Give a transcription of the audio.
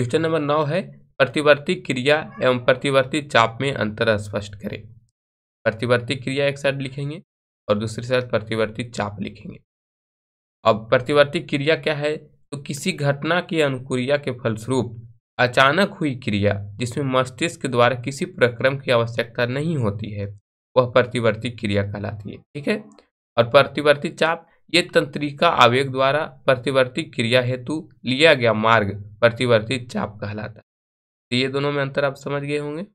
question number नौ है प्रतिवर्ती क्रिया एवं प्रतिवर्ती चाप में अंतर स्पष्ट करें प्रतिवर्ती क्रिया एक साइड लिखेंगे और दूसरी साइड प्रतिवर्ती चाप लिखेंगे अब प्रतिवर्ती क्रिया क्या है तो किसी घटना की अनुक्रिया के फलस्वरूप अचानक हुई क्रिया जिसमें मस्तिष्क द्वारा किसी प्रक्रम की आवश्यकता नहीं होती है वह प्रतिवर्ती क्रिया कहलाती है ठीक है और प्रतिवर्ती चाप ये तंत्रिका आवेग द्वारा प्रतिवर्ती क्रिया हेतु लिया गया मार्ग प्रतिवर्ती चाप कहलाता है तो ये दोनों में अंतर आप समझ गए होंगे